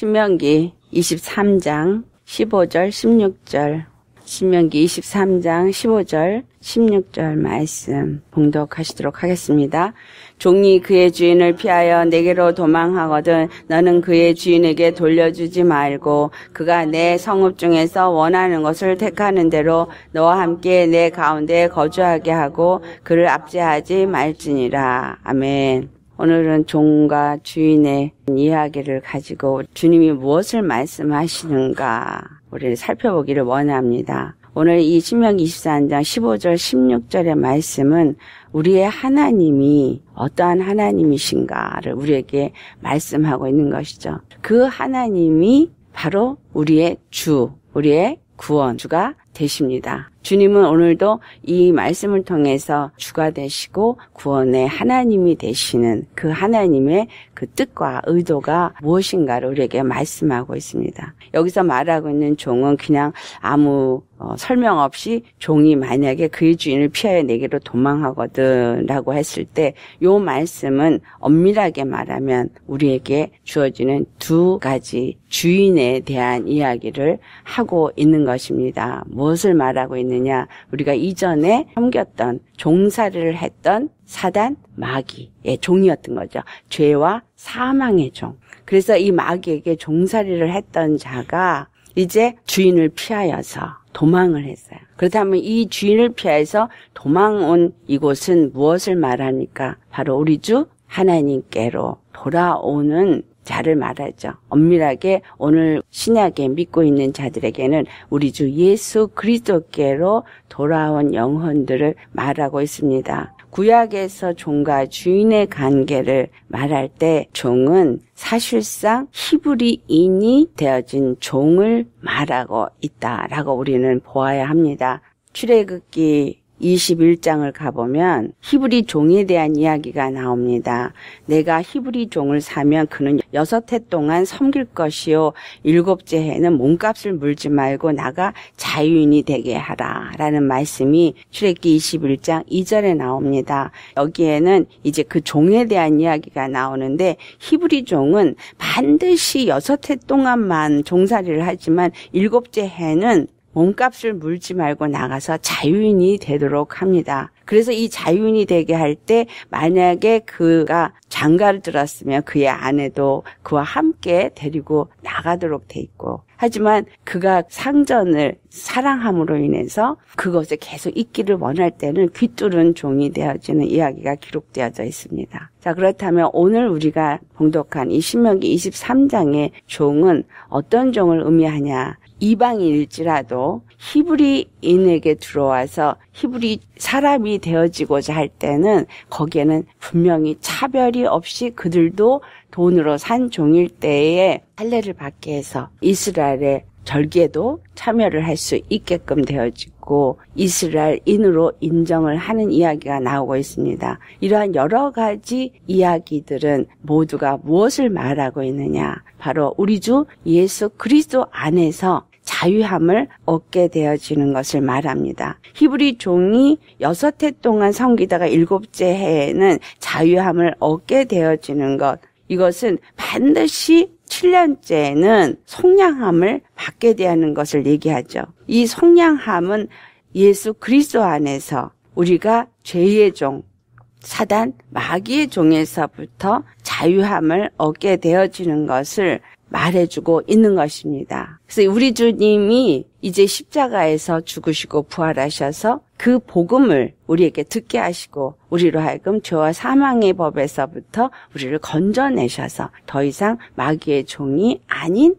신명기 23장 15절 16절 신명기 23장 15절 16절 말씀 봉독하시도록 하겠습니다. 종이 그의 주인을 피하여 내게로 도망하거든 너는 그의 주인에게 돌려주지 말고 그가 내 성읍 중에서 원하는 것을 택하는 대로 너와 함께 내 가운데 거주하게 하고 그를 압제하지 말지니라. 아멘. 오늘은 종과 주인의 이야기를 가지고 주님이 무엇을 말씀하시는가 우리를 살펴보기를 원합니다. 오늘 이신명 24장 15절 16절의 말씀은 우리의 하나님이 어떠한 하나님이신가를 우리에게 말씀하고 있는 것이죠. 그 하나님이 바로 우리의 주, 우리의 구원주가 되십니다. 주님은 오늘도 이 말씀을 통해서 주가 되시고 구원의 하나님이 되시는 그 하나님의 그 뜻과 의도가 무엇인가를 우리에게 말씀하고 있습니다. 여기서 말하고 있는 종은 그냥 아무 어, 설명 없이 종이 만약에 그의 주인을 피하여 내게로 도망하거든라고 했을 때요 말씀은 엄밀하게 말하면 우리에게 주어지는 두 가지 주인에 대한 이야기를 하고 있는 것입니다. 무엇을 말하고 있는 있느냐? 우리가 이전에 섬겼던 종사를 했던 사단 마귀의 종이었던 거죠. 죄와 사망의 종. 그래서 이 마귀에게 종살이를 했던 자가 이제 주인을 피하여서 도망을 했어요. 그렇다면 이 주인을 피하여서 도망온 이곳은 무엇을 말하니까 바로 우리 주 하나님께로 돌아오는 자를 말하죠. 엄밀하게 오늘 신약에 믿고 있는 자들에게는 우리 주 예수 그리스도께로 돌아온 영혼들을 말하고 있습니다. 구약에서 종과 주인의 관계를 말할 때 종은 사실상 히브리인이 되어진 종을 말하고 있다라고 우리는 보아야 합니다. 출애굽기 21장을 가보면 히브리 종에 대한 이야기가 나옵니다. 내가 히브리 종을 사면 그는 여섯 해 동안 섬길 것이요. 일곱째 해는 몸값을 물지 말고 나가 자유인이 되게 하라. 라는 말씀이 출애기 21장 2절에 나옵니다. 여기에는 이제 그 종에 대한 이야기가 나오는데 히브리 종은 반드시 여섯 해 동안만 종살이를 하지만 일곱째 해는 몸값을 물지 말고 나가서 자유인이 되도록 합니다. 그래서 이 자유인이 되게 할 때 만약에 그가 장가를 들었으면 그의 아내도 그와 함께 데리고 나가도록 돼 있고 하지만 그가 상전을 사랑함으로 인해서 그것에 계속 있기를 원할 때는 귀뚫은 종이 되어지는 이야기가 기록되어져 있습니다. 자, 그렇다면 오늘 우리가 봉독한 이 신명기 23장의 종은 어떤 종을 의미하냐? 이방인일지라도 히브리인에게 들어와서 히브리 사람이 되어지고자 할 때는 거기에는 분명히 차별이 없이 그들도 돈으로 산 종일 때에 할례를 받게 해서 이스라엘의 절개도 참여를 할 수 있게끔 되어지고 이스라엘인으로 인정을 하는 이야기가 나오고 있습니다. 이러한 여러 가지 이야기들은 모두가 무엇을 말하고 있느냐? 바로 우리 주 예수 그리스도 안에서 자유함을 얻게 되어지는 것을 말합니다. 히브리 종이 여섯 해 동안 섬기다가 일곱째 해에는 자유함을 얻게 되어지는 것. 이것은 반드시 7년째에는 성량함을 받게 되는 것을 얘기하죠. 이 성량함은 예수 그리스도 안에서 우리가 죄의 종, 사단 마귀의 종에서부터 자유함을 얻게 되어지는 것을 말해주고 있는 것입니다. 그래서 우리 주님이 이제 십자가에서 죽으시고 부활하셔서 그 복음을 우리에게 듣게 하시고 우리로 하여금 죄와 사망의 법에서부터 우리를 건져내셔서 더 이상 마귀의 종이 아닌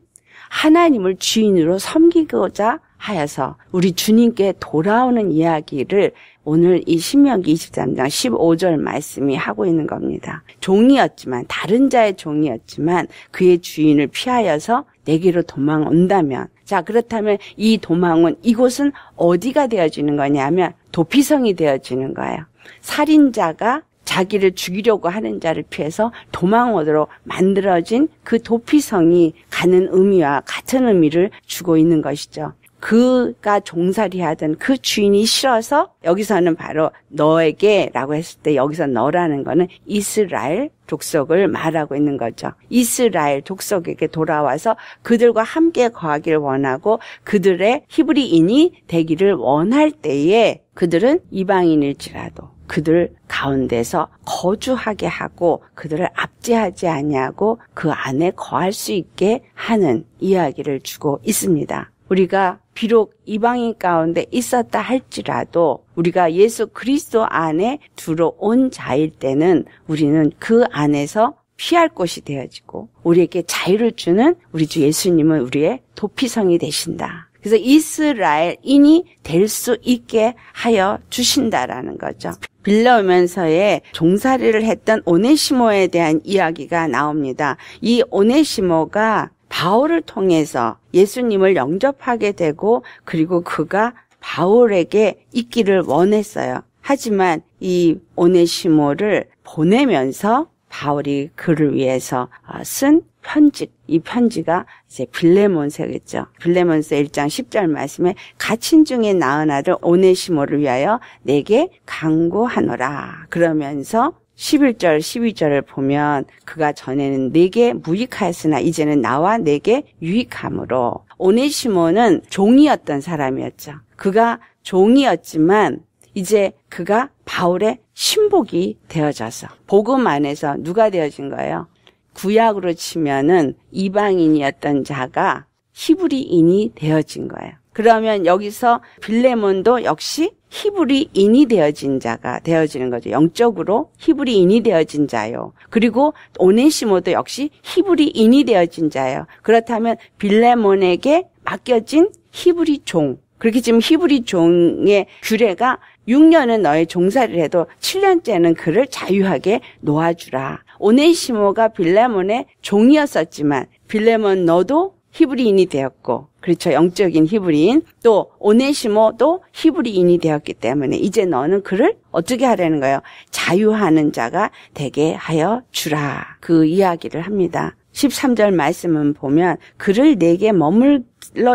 하나님을 주인으로 섬기고자 하여서 우리 주님께 돌아오는 이야기를 오늘 이 신명기 23장 15절 말씀이 하고 있는 겁니다. 종이었지만 다른 자의 종이었지만 그의 주인을 피하여서 내게로 도망온다면 자 그렇다면 이 도망은 이곳은 어디가 되어지는 거냐면 도피성이 되어지는 거예요. 살인자가 자기를 죽이려고 하는 자를 피해서 도망오도록 만들어진 그 도피성이 가는 의미와 같은 의미를 주고 있는 것이죠. 그가 종살이 하던 그 주인이 싫어서 여기서는 바로 너에게라고 했을 때 여기서 너라는 거는 이스라엘 독속을 말하고 있는 거죠. 이스라엘 독속에게 돌아와서 그들과 함께 거하길 원하고 그들의 히브리인이 되기를 원할 때에 그들은 이방인일지라도 그들 가운데서 거주하게 하고 그들을 압제하지 아니하고 그 안에 거할 수 있게 하는 이야기를 주고 있습니다. 우리가 비록 이방인 가운데 있었다 할지라도 우리가 예수 그리스도 안에 들어온 자일 때는 우리는 그 안에서 피할 곳이 되어지고 우리에게 자유를 주는 우리 주 예수님은 우리의 도피성이 되신다. 그래서 이스라엘인이 될 수 있게 하여 주신다라는 거죠. 빌라오면서의 종살이를 했던 오네시모에 대한 이야기가 나옵니다. 이 오네시모가 바울을 통해서 예수님을 영접하게 되고 그리고 그가 바울에게 있기를 원했어요. 하지만 이 오네시모를 보내면서 바울이 그를 위해서 아, 쓴 편지, 이 편지가 이제 빌레몬서겠죠. 빌레몬서 1장 10절 말씀에 갇힌 중에 나은 아들 오네시모를 위하여 내게 강구하노라. 그러면서 11절, 12절을 보면 그가 전에는 내게 무익하였으나 이제는 나와 내게 유익함으로 오네시모는 종이었던 사람이었죠. 그가 종이었지만 이제 그가 바울의 신복이 되어져서 복음 안에서 누가 되어진 거예요? 구약으로 치면은 이방인이었던 자가 히브리인이 되어진 거예요. 그러면 여기서 빌레몬도 역시 히브리인이 되어진 자가 되어지는 거죠. 영적으로 히브리인이 되어진 자요. 그리고 오네시모도 역시 히브리인이 되어진 자예요. 그렇다면 빌레몬에게 맡겨진 히브리 종. 그렇게 지금 히브리 종의 규례가 6년은 너의 종사를 해도 7년째는 그를 자유하게 놓아주라. 오네시모가 빌레몬의 종이었었지만 빌레몬 너도 히브리인이 되었고 그렇죠. 영적인 히브리인. 또 오네시모도 히브리인이 되었기 때문에 이제 너는 그를 어떻게 하려는 거예요? 자유하는 자가 되게 하여 주라. 그 이야기를 합니다. 13절 말씀은 보면 그를 내게 머물러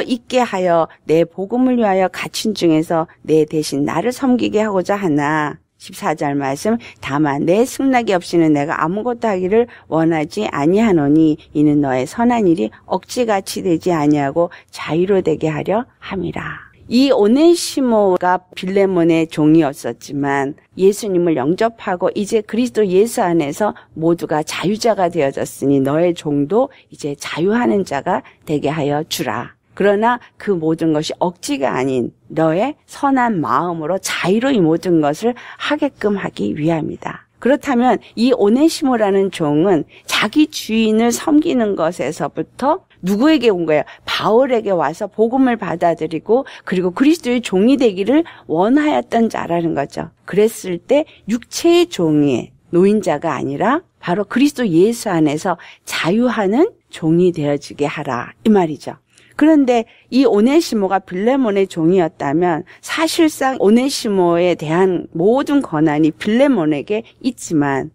있게 하여 내 복음을 위하여 갇힌 중에서 내 대신 나를 섬기게 하고자 하나 14절 말씀 다만 내 승낙이 없이는 내가 아무것도 하기를 원하지 아니하노니 이는 너의 선한 일이 억지같이 되지 아니하고 자유로 되게 하려 함이라. 이 오네시모가 빌레몬의 종이었었지만 예수님을 영접하고 이제 그리스도 예수 안에서 모두가 자유자가 되어졌으니 너의 종도 이제 자유하는 자가 되게 하여 주라. 그러나 그 모든 것이 억지가 아닌 너의 선한 마음으로 자유로 이 모든 것을 하게끔 하기 위함이다. 그렇다면 이 오네시모라는 종은 자기 주인을 섬기는 것에서부터 누구에게 온 거예요? 바울에게 와서 복음을 받아들이고 그리고 그리스도의 종이 되기를 원하였던 자라는 거죠. 그랬을 때 육체의 종이 노인자가 아니라 바로 그리스도 예수 안에서 자유하는 종이 되어지게 하라 이 말이죠. 그런데 이 오네시모가 빌레몬의 종이었다면 사실상 오네시모에 대한 모든 권한이 빌레몬에게 있지만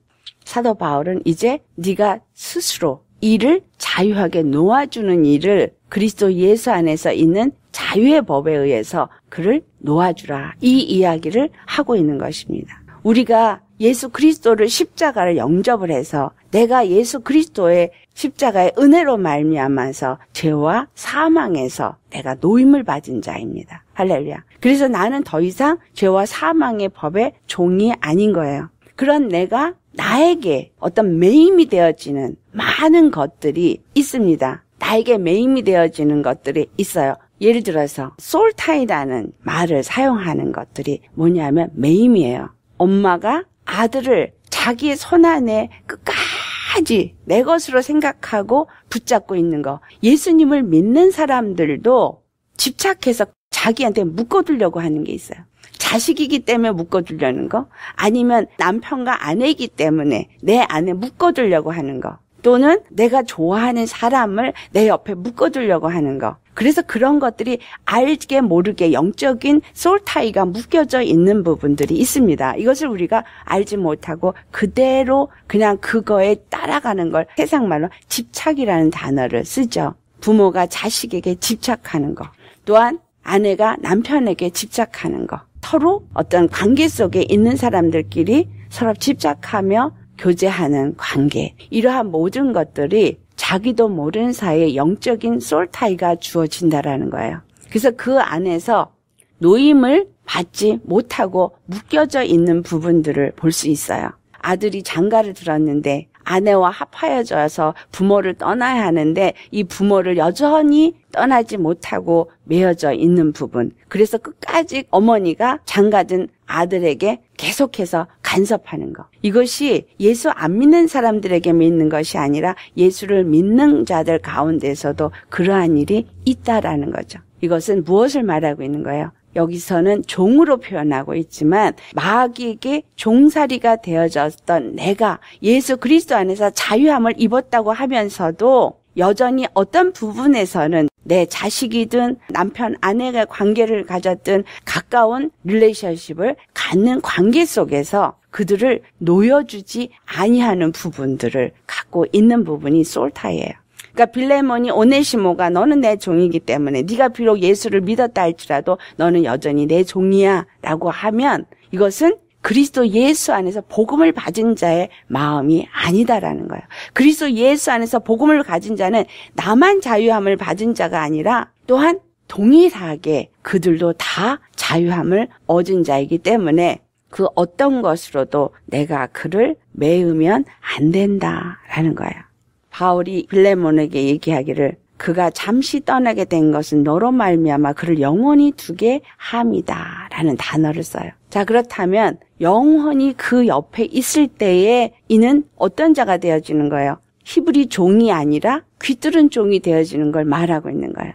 사도 바울은 이제 네가 스스로 이를 자유하게 놓아주는 일을 그리스도 예수 안에서 있는 자유의 법에 의해서 그를 놓아주라. 이 이야기를 하고 있는 것입니다. 우리가 예수 그리스도를 십자가를 영접을 해서 내가 예수 그리스도의 십자가의 은혜로 말미암아서 죄와 사망에서 내가 노임을 받은 자입니다. 할렐루야. 그래서 나는 더 이상 죄와 사망의 법의 종이 아닌 거예요. 그런 내가 나에게 어떤 매임이 되어지는 많은 것들이 있습니다. 나에게 매임이 되어지는 것들이 있어요. 예를 들어서 솔타이라는 말을 사용하는 것들이 뭐냐면 매임이에요. 엄마가 아들을 자기 손안에 끝까지 내 것으로 생각하고 붙잡고 있는 거. 예수님을 믿는 사람들도 집착해서 자기한테 묶어두려고 하는 게 있어요. 자식이기 때문에 묶어두려는 거, 아니면 남편과 아내이기 때문에 내 안에 묶어두려고 하는 거, 또는 내가 좋아하는 사람을 내 옆에 묶어두려고 하는 거. 그래서 그런 것들이 알게 모르게 영적인 솔타이가 묶여져 있는 부분들이 있습니다. 이것을 우리가 알지 못하고 그대로 그냥 그거에 따라가는 걸 세상 말로 집착이라는 단어를 쓰죠. 부모가 자식에게 집착하는 것. 또한 아내가 남편에게 집착하는 것. 서로 어떤 관계 속에 있는 사람들끼리 서로 집착하며 교제하는 관계. 이러한 모든 것들이 자기도 모르는 사이에 영적인 솔타이가 주어진다라는 거예요. 그래서 그 안에서 노임을 받지 못하고 묶여져 있는 부분들을 볼 수 있어요. 아들이 장가를 들었는데 아내와 합하여져서 부모를 떠나야 하는데 이 부모를 여전히 떠나지 못하고 매여져 있는 부분. 그래서 끝까지 어머니가 장가든 아들에게 계속해서 간섭하는 것. 이것이 예수 안 믿는 사람들에게 믿는 것이 아니라 예수를 믿는 자들 가운데서도 그러한 일이 있다라는 거죠. 이것은 무엇을 말하고 있는 거예요? 여기서는 종으로 표현하고 있지만 마귀에게 종살이가 되어졌던 내가 예수 그리스도 안에서 자유함을 입었다고 하면서도 여전히 어떤 부분에서는 내 자식이든 남편 아내가 관계를 가졌든 가까운 릴레이션십을 갖는 관계 속에서 그들을 놓여주지 아니하는 부분들을 갖고 있는 부분이 솔타예요. 그러니까 빌레몬이 오네시모가 너는 내 종이기 때문에 네가 비록 예수를 믿었다 할지라도 너는 여전히 내 종이야라고 하면 이것은 그리스도 예수 안에서 복음을 받은 자의 마음이 아니다라는 거예요. 그리스도 예수 안에서 복음을 가진 자는 나만 자유함을 받은 자가 아니라 또한 동일하게 그들도 다 자유함을 얻은 자이기 때문에 그 어떤 것으로도 내가 그를 매으면 안 된다라는 거예요. 바울이 빌레몬에게 얘기하기를 그가 잠시 떠나게 된 것은 너로 말미암아 그를 영원히 두게 함이다라는 단어를 써요. 자 그렇다면 영원히 그 옆에 있을 때에 이는 어떤 자가 되어지는 거예요? 히브리 종이 아니라 귀뚫은 종이 되어지는 걸 말하고 있는 거예요.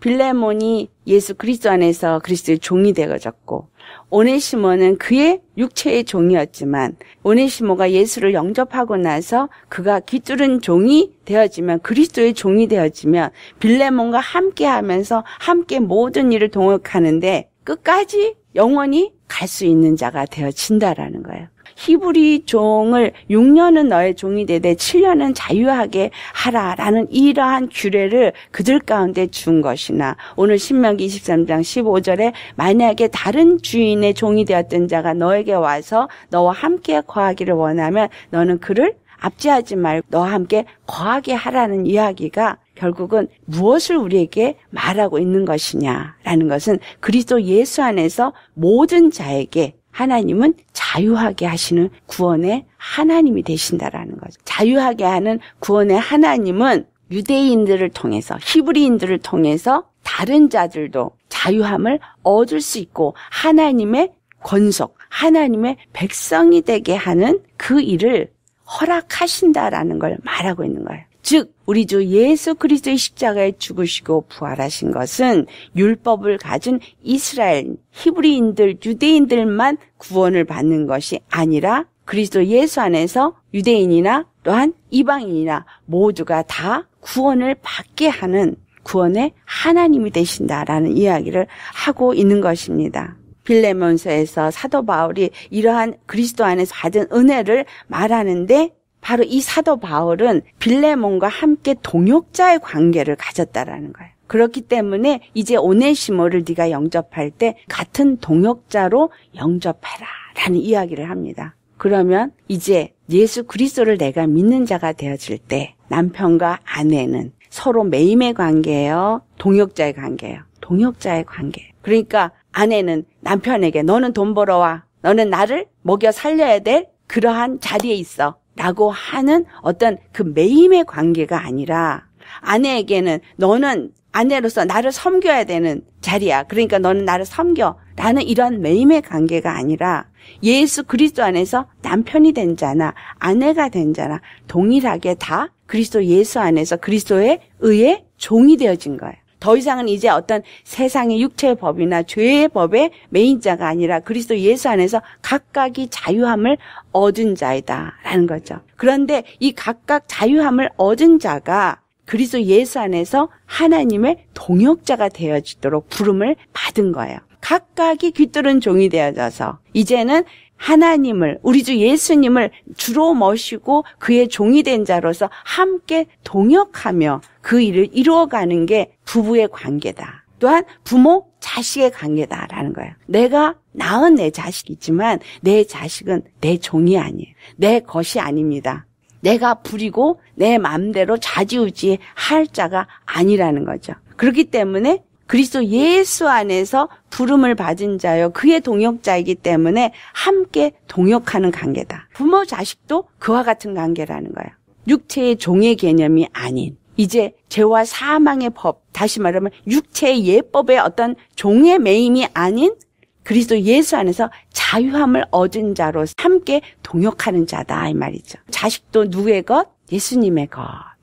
빌레몬이 예수 그리스도 안에서 그리스도의 종이 되어졌고 오네시모는 그의 육체의 종이었지만 오네시모가 예수를 영접하고 나서 그가 귀뚫은 종이 되어지면 그리스도의 종이 되어지면 빌레몬과 함께하면서 함께 모든 일을 동역하는데 끝까지 영원히 갈 수 있는 자가 되어진다라는 거예요. 히브리 종을 6년은 너의 종이 되되 7년은 자유하게 하라라는 이러한 규례를 그들 가운데 준 것이나 오늘 신명기 23장 15절에 만약에 다른 주인의 종이 되었던 자가 너에게 와서 너와 함께 거하기를 원하면 너는 그를 압제하지 말고 너와 함께 거하게 하라는 이야기가 결국은 무엇을 우리에게 말하고 있는 것이냐라는 것은 그리스도 예수 안에서 모든 자에게 하나님은 자유하게 하시는 구원의 하나님이 되신다라는 거죠. 자유하게 하는 구원의 하나님은 유대인들을 통해서 히브리인들을 통해서 다른 자들도 자유함을 얻을 수 있고 하나님의 권속, 하나님의 백성이 되게 하는 그 일을 허락하신다라는 걸 말하고 있는 거예요. 즉 우리 주 예수 그리스도의 십자가에 죽으시고 부활하신 것은 율법을 가진 이스라엘, 히브리인들, 유대인들만 구원을 받는 것이 아니라 그리스도 예수 안에서 유대인이나 또한 이방인이나 모두가 다 구원을 받게 하는 구원의 하나님이 되신다라는 이야기를 하고 있는 것입니다. 빌레몬서에서 사도 바울이 이러한 그리스도 안에서 받은 은혜를 말하는데 바로 이 사도 바울은 빌레몬과 함께 동역자의 관계를 가졌다라는 거예요. 그렇기 때문에 이제 오네시모를 네가 영접할 때 같은 동역자로 영접해라라는 이야기를 합니다. 그러면 이제 예수 그리스도를 내가 믿는 자가 되어질 때 남편과 아내는 서로 매임의 관계예요. 동역자의 관계예요. 동역자의 관계. 그러니까 아내는 남편에게 너는 돈 벌어와. 너는 나를 먹여 살려야 될 그러한 자리에 있어. 라고 하는 어떤 그 매임의 관계가 아니라 아내에게는 너는 아내로서 나를 섬겨야 되는 자리야. 그러니까 너는 나를 섬겨. 라는 이런 매임의 관계가 아니라 예수 그리스도 안에서 남편이 된 자나 아내가 된 자나 동일하게 다 그리스도 예수 안에서 그리스도에 의해 종이 되어진 거예요. 더 이상은 이제 어떤 세상의 육체의 법이나 죄의 법의 메인자가 아니라 그리스도 예수 안에서 각각이 자유함을 얻은 자이다라는 거죠. 그런데 이 각각 자유함을 얻은 자가 그리스도 예수 안에서 하나님의 동역자가 되어지도록 부름을 받은 거예요. 각각이 귀뚫은 종이 되어져서 이제는 하나님을 우리 주 예수님을 주로 모시고 그의 종이 된 자로서 함께 동역하며 그 일을 이루어가는 게 부부의 관계다. 또한 부모 자식의 관계다라는 거예요. 내가 낳은 내 자식이지만 내 자식은 내 종이 아니에요. 내 것이 아닙니다. 내가 부리고 내 마음대로 좌지우지 할 자가 아니라는 거죠. 그렇기 때문에 그리스도 예수 안에서 부름을 받은 자여 그의 동역자이기 때문에 함께 동역하는 관계다. 부모 자식도 그와 같은 관계라는 거야. 육체의 종의 개념이 아닌 이제 죄와 사망의 법, 다시 말하면 육체의 예법의 어떤 종의 매임이 아닌 그리스도 예수 안에서 자유함을 얻은 자로 함께 동역하는 자다 이 말이죠. 자식도 누구의 것? 예수님의 것.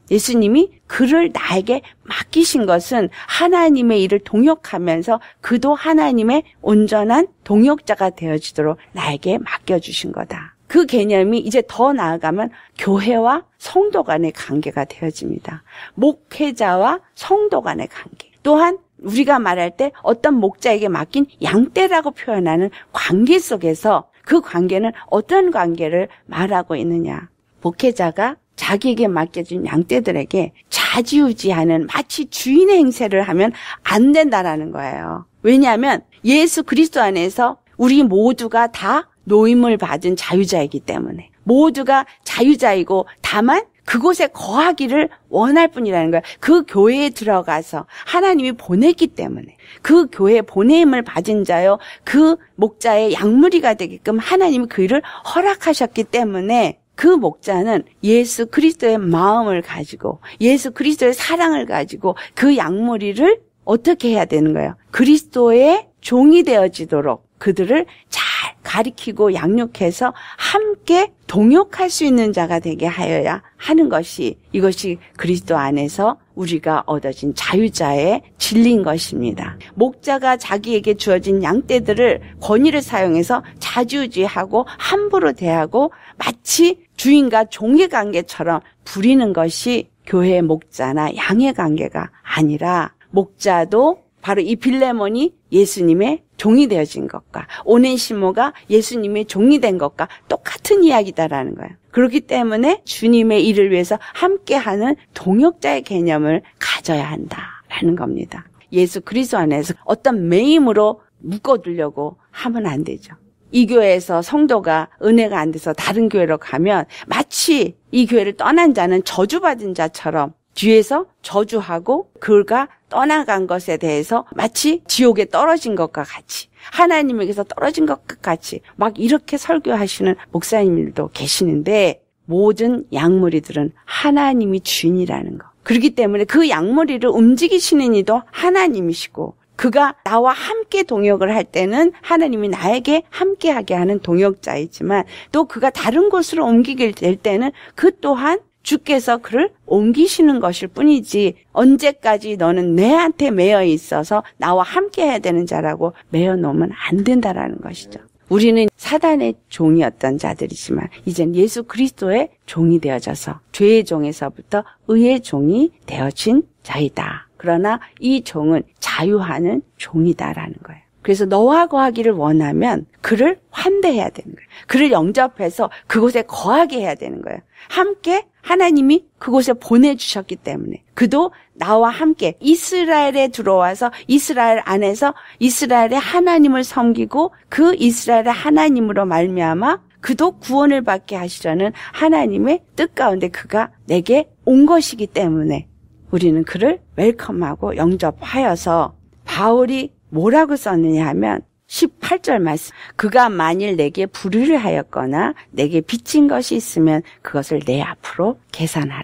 예수님이 그를 나에게 맡기신 것은 하나님의 일을 동역하면서 그도 하나님의 온전한 동역자가 되어지도록 나에게 맡겨주신 거다. 그 개념이 이제 더 나아가면 교회와 성도 간의 관계가 되어집니다. 목회자와 성도 간의 관계. 또한 우리가 말할 때 어떤 목자에게 맡긴 양떼라고 표현하는 관계 속에서 그 관계는 어떤 관계를 말하고 있느냐. 목회자가 자기에게 맡겨진 양떼들에게 자지우지하는 마치 주인의 행세를 하면 안 된다라는 거예요. 왜냐하면 예수 그리스도 안에서 우리 모두가 다 노임을 받은 자유자이기 때문에 모두가 자유자이고 다만 그곳에 거하기를 원할 뿐이라는 거예요그 교회에 들어가서 하나님이 보냈기 때문에 그 교회 보내임을 받은 자요. 그 목자의 양무리가 되게끔 하나님이 그 일을 허락하셨기 때문에 그 목자는 예수 그리스도의 마음을 가지고 예수 그리스도의 사랑을 가지고 그 양머리를 어떻게 해야 되는 거예요? 그리스도의 종이 되어지도록 그들을 잘 가리키고 양육해서 함께 동역할 수 있는 자가 되게 하여야 하는 것이 이것이 그리스도 안에서 우리가 얻어진 자유자의 진리인 것입니다. 목자가 자기에게 주어진 양떼들을 권위를 사용해서 자주지하고 함부로 대하고 마치 주인과 종의 관계처럼 부리는 것이 교회 목자나 양의 관계가 아니라 목자도 바로 이 빌레몬이 예수님의 종이 되어진 것과 오넨시모가 예수님의 종이 된 것과 똑같은 이야기다라는 거예요. 그렇기 때문에 주님의 일을 위해서 함께하는 동역자의 개념을 가져야 한다라는 겁니다. 예수 그리스도 안에서 어떤 매임으로 묶어두려고 하면 안 되죠. 이 교회에서 성도가 은혜가 안 돼서 다른 교회로 가면 마치 이 교회를 떠난 자는 저주받은 자처럼 뒤에서 저주하고 그가 떠나간 것에 대해서 마치 지옥에 떨어진 것과 같이 하나님에게서 떨어진 것과 같이 막 이렇게 설교하시는 목사님들도 계시는데 모든 양무리들은 하나님이 주인이라는 것. 그렇기 때문에 그양머리를 움직이시는 이도 하나님이시고 그가 나와 함께 동역을 할 때는 하나님이 나에게 함께하게 하는 동역자이지만 또 그가 다른 곳으로 옮기게 될 때는 그 또한 주께서 그를 옮기시는 것일 뿐이지 언제까지 너는 내한테 매여 있어서 나와 함께 해야 되는 자라고 매여 놓으면 안 된다라는 것이죠. 우리는 사단의 종이었던 자들이지만 이젠 예수 그리스도의 종이 되어져서 죄의 종에서부터 의의 종이 되어진 자이다. 그러나 이 종은 자유하는 종이다라는 거예요. 그래서 너와 거하기를 원하면 그를 환대해야 되는 거예요. 그를 영접해서 그곳에 거하게 해야 되는 거예요. 함께 하나님이 그곳에 보내주셨기 때문에 그도 나와 함께 이스라엘에 들어와서 이스라엘 안에서 이스라엘의 하나님을 섬기고 그 이스라엘의 하나님으로 말미암아 그도 구원을 받게 하시려는 하나님의 뜻 가운데 그가 내게 온 것이기 때문에 우리는 그를 웰컴하고 영접하여서 바울이 뭐라고 썼느냐 하면 18절 말씀. 그가 만일 내게 불의를 하였거나 내게 빚진 것이 있으면 그것을 내 앞으로 계산하라.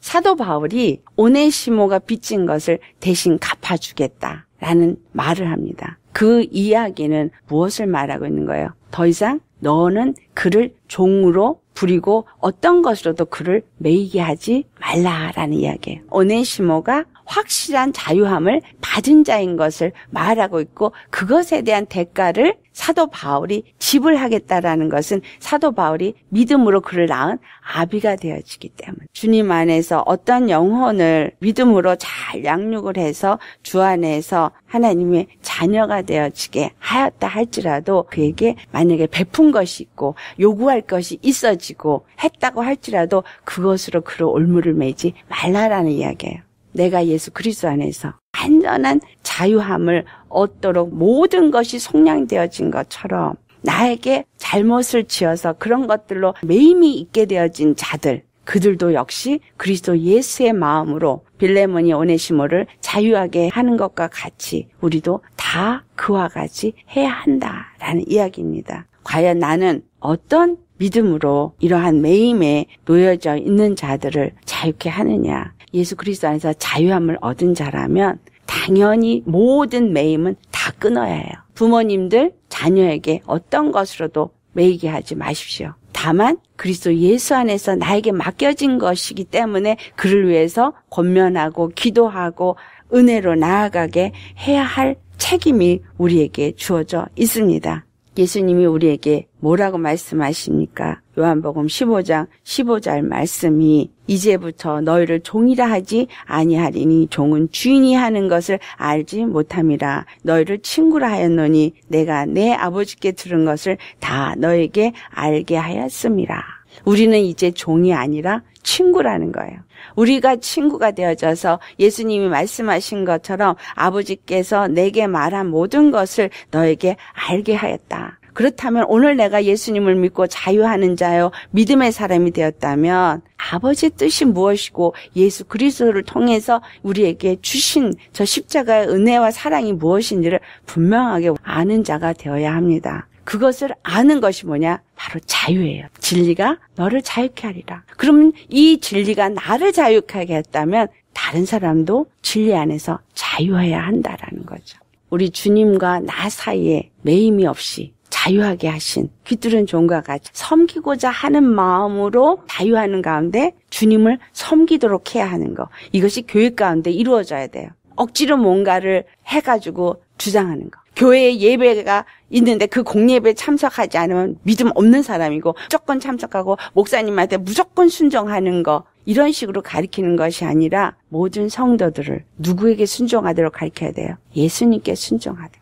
사도 바울이 오네시모가 빚진 것을 대신 갚아주겠다. 라는 말을 합니다. 그 이야기는 무엇을 말하고 있는 거예요? 더 이상 너는 그를 종으로 부리고 어떤 것으로도 그를 매이게 하지 말라라는 이야기예요. 오네시모가 확실한 자유함을 받은 자인 것을 말하고 있고 그것에 대한 대가를 사도 바울이 지불하겠다라는 것은 사도 바울이 믿음으로 그를 낳은 아비가 되어지기 때문에 주님 안에서 어떤 영혼을 믿음으로 잘 양육을 해서 주 안에서 하나님의 자녀가 되어지게 하였다 할지라도 그에게 만약에 베푼 것이 있고 요구할 것이 있어지고 했다고 할지라도 그것으로 그를 올무를 매지 말라라는 이야기예요. 내가 예수 그리스도 안에서 완전한 자유함을 얻도록 모든 것이 속량되어진 것처럼 나에게 잘못을 지어서 그런 것들로 매임이 있게 되어진 자들 그들도 역시 그리스도 예수의 마음으로 빌레몬이 오네시모를 자유하게 하는 것과 같이 우리도 다 그와 같이 해야 한다라는 이야기입니다. 과연 나는 어떤 믿음으로 이러한 매임에 놓여져 있는 자들을 자유케 하느냐. 예수 그리스도 안에서 자유함을 얻은 자라면 당연히 모든 매임은 다 끊어야 해요. 부모님들 자녀에게 어떤 것으로도 매이게 하지 마십시오. 다만 그리스도 예수 안에서 나에게 맡겨진 것이기 때문에 그를 위해서 권면하고 기도하고 은혜로 나아가게 해야 할 책임이 우리에게 주어져 있습니다. 예수님이 우리에게 뭐라고 말씀하십니까? 요한복음 15장 15절 말씀이 이제부터 너희를 종이라 하지 아니하리니 종은 주인이 하는 것을 알지 못함이라 너희를 친구라 하였노니 내가 내 아버지께 들은 것을 다 너에게 알게 하였음이라. 우리는 이제 종이 아니라 친구라는 거예요. 우리가 친구가 되어져서 예수님이 말씀하신 것처럼 아버지께서 내게 말한 모든 것을 너에게 알게 하였다. 그렇다면 오늘 내가 예수님을 믿고 자유하는 자요 믿음의 사람이 되었다면 아버지 뜻이 무엇이고 예수 그리스도를 통해서 우리에게 주신 저 십자가의 은혜와 사랑이 무엇인지를 분명하게 아는 자가 되어야 합니다. 그것을 아는 것이 뭐냐? 바로 자유예요. 진리가 너를 자유케 하리라. 그러면 이 진리가 나를 자유하게 케 했다면 다른 사람도 진리 안에서 자유해야 한다라는 거죠. 우리 주님과 나 사이에 매임이 없이 자유하게 하신 귀뚫은 종과 같이 섬기고자 하는 마음으로 자유하는 가운데 주님을 섬기도록 해야 하는 거. 이것이 교육 가운데 이루어져야 돼요. 억지로 뭔가를 해가지고 주장하는 거. 교회의 예배가 있는데 그 공예배에 참석하지 않으면 믿음 없는 사람이고 무조건 참석하고 목사님한테 무조건 순종하는 거 이런 식으로 가리키는 것이 아니라 모든 성도들을 누구에게 순종하도록 가르쳐야 돼요? 예수님께 순종하도록.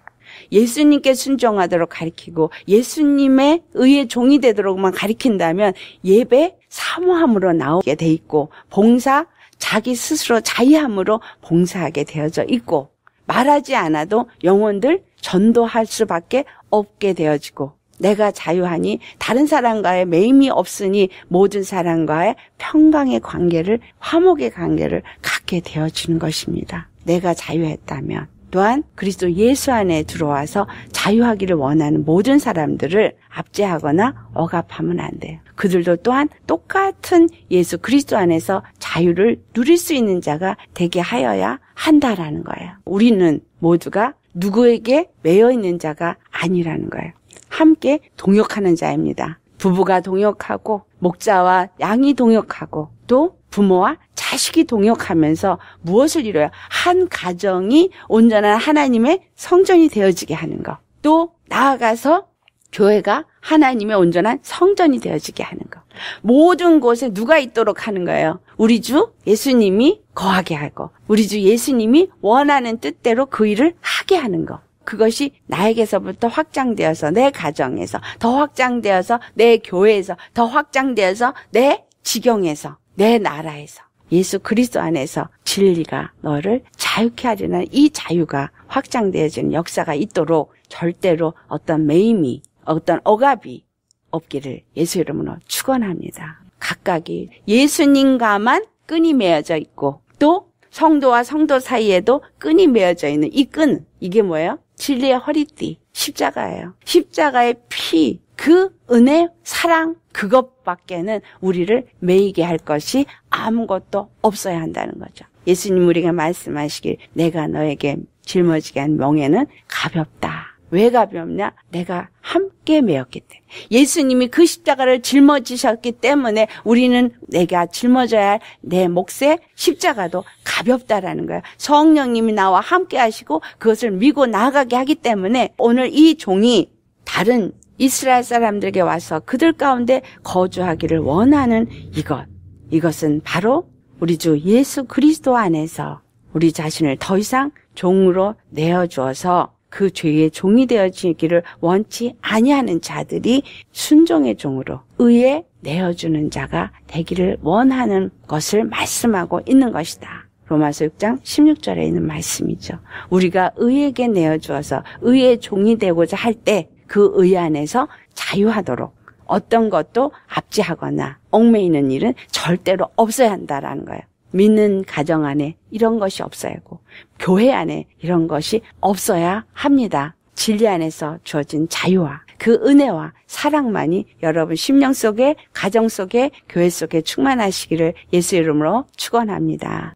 예수님께 순종하도록 가리키고 예수님의 의의 종이 되도록만 가리킨다면 예배 사모함으로 나오게 돼 있고 봉사 자기 스스로 자의함으로 봉사하게 되어져 있고 말하지 않아도 영혼들 전도할 수밖에 없게 되어지고 내가 자유하니 다른 사람과의 매임이 없으니 모든 사람과의 평강의 관계를 화목의 관계를 갖게 되어지는 것입니다. 내가 자유했다면 또한 그리스도 예수 안에 들어와서 자유하기를 원하는 모든 사람들을 압제하거나 억압하면 안 돼요. 그들도 또한 똑같은 예수 그리스도 안에서 자유를 누릴 수 있는 자가 되게 하여야 한다라는 거예요. 우리는 모두가 누구에게 매여 있는 자가 아니라는 거예요. 함께 동역하는 자입니다. 부부가 동역하고 목자와 양이 동역하고 또 부모와 자식이 동역하면서 무엇을 이뤄요? 한 가정이 온전한 하나님의 성전이 되어지게 하는 것. 또 나아가서 교회가 하나님의 온전한 성전이 되어지게 하는 것. 모든 곳에 누가 있도록 하는 거예요. 우리 주 예수님이 거하게 하고, 우리 주 예수님이 원하는 뜻대로 그 일을 하게 하는 것. 그것이 나에게서부터 확장되어서 내 가정에서 더 확장되어서 내 교회에서 더 확장되어서 내 지경에서 내 나라에서 예수 그리스도 안에서 진리가 너를 자유케 하려는 이 자유가 확장되어지는 역사가 있도록 절대로 어떤 매임이 어떤 억압이 없기를 예수 이름으로 축원합니다. 각각이 예수님과만 끈이 매어져 있고 또 성도와 성도 사이에도 끈이 매어져 있는 이 끈, 이게 뭐예요? 진리의 허리띠, 십자가예요. 십자가의 피, 그 은혜, 사랑, 그것밖에는 우리를 매이게 할 것이 아무것도 없어야 한다는 거죠. 예수님 우리가 말씀하시길 내가 너에게 짊어지게 한 명예는 가볍다. 왜 값이 없냐? 내가 함께 매었기 때문에. 예수님이 그 십자가를 짊어지셨기 때문에 우리는 내가 짊어져야 할 내 몫의 십자가도 가볍다라는 거야. 성령님이 나와 함께 하시고 그것을 믿고 나아가게 하기 때문에 오늘 이 종이 다른 이스라엘 사람들에게 와서 그들 가운데 거주하기를 원하는 이것. 이것은 바로 우리 주 예수 그리스도 안에서 우리 자신을 더 이상 종으로 내어주어서 그 죄의 종이 되어지기를 원치 아니하는 자들이 순종의 종으로 의에 내어주는 자가 되기를 원하는 것을 말씀하고 있는 것이다. 로마서 6장 16절에 있는 말씀이죠. 우리가 의에게 내어주어서 의의 종이 되고자 할 때 그 의 안에서 자유하도록 어떤 것도 압제하거나 얽매이는 일은 절대로 없어야 한다라는 거예요. 믿는 가정 안에 이런 것이 없어야 하고 교회 안에 이런 것이 없어야 합니다. 진리 안에서 주어진 자유와 그 은혜와 사랑만이 여러분 심령 속에 가정 속에 교회 속에 충만하시기를 예수 이름으로 축원합니다.